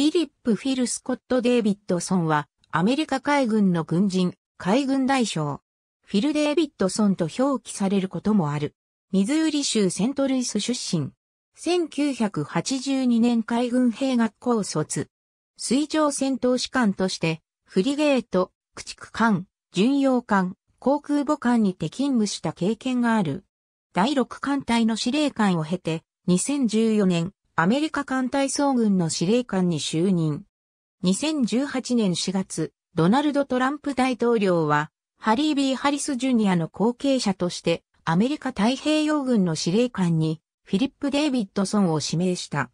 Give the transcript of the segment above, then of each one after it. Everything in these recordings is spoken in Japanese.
フィリップ・フィル・スコット・デイビッドソンは、アメリカ海軍の軍人、海軍大将。フィル・デイビッドソンと表記されることもある。ミズーリ州セントルイス出身。1982年海軍兵学校卒。水上戦闘士官として、フリゲート、駆逐艦、巡洋艦、航空母艦にて勤務した経験がある。第6艦隊の司令官を経て、2014年、アメリカ艦隊総軍の司令官に就任。2018年4月、ドナルド・トランプ大統領は、ハリー・ビー・ハリス・ジュニアの後継者として、アメリカ太平洋軍の司令官に、フィリップ・デイビッドソンを指名した。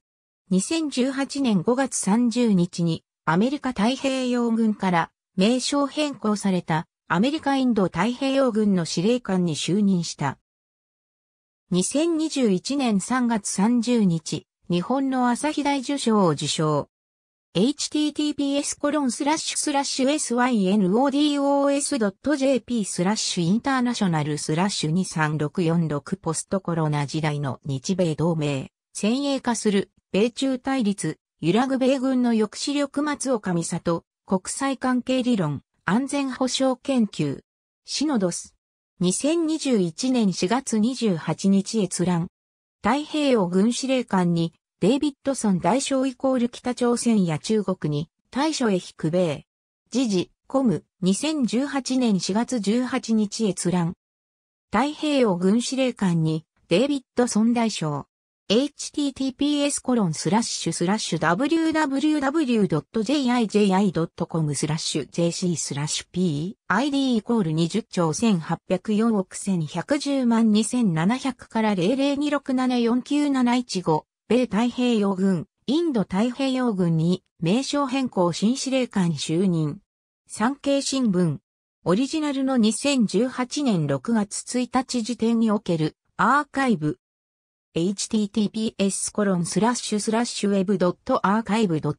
2018年5月30日に、アメリカ太平洋軍から名称変更されたアメリカインド太平洋軍の司令官に就任した。2021年3月30日、日本の朝日大受賞を受賞。https コロンスラッシュスラッシュ synodos.jp スラッシュインターナショナルスラッシュ23646ポストコロナ時代の日米同盟、先鋭化する米中対立、揺らぐ米軍の抑止力松岡美里、国際関係理論、安全保障研究、シノドス。2021年4月28日閲覧。太平洋軍司令官に、デイビッドソン大将イコール北朝鮮や中国に、大将へ引く米。時事、コム、2018年4月18日閲覧。太平洋軍司令官に、デイビッドソン大将。https コロンスラッシュスラッシュ www.jiji.com スラッシュ jc スラッシュ p id イコール20兆1804億1110万2700から002674971 5米太平洋軍、インド太平洋軍に名称変更新司令官就任。産経新聞。オリジナルの2018年6月1日時点におけるアーカイブ。https コロンスラッシュスラッシュ web.archive.org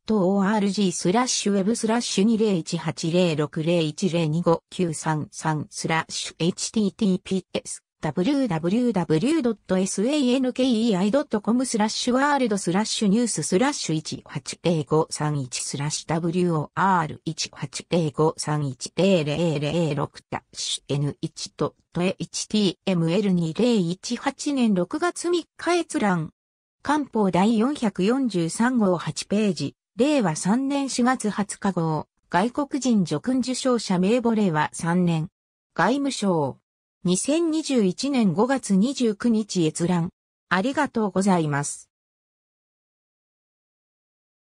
スラッシュ web スラッシュ20180601025933スラッシュ https www.sankei.com スラッシュワールドスラッシュニューススラッシュ180531スラッシュ WOR1805310006 ダッシュ N1 HTML2018 年6月3日閲覧。官報第443号8ページ、令和3年4月20日号、外国人叙勲受賞者名簿令和3年。外務省。2021年5月29日閲覧。ありがとうございます。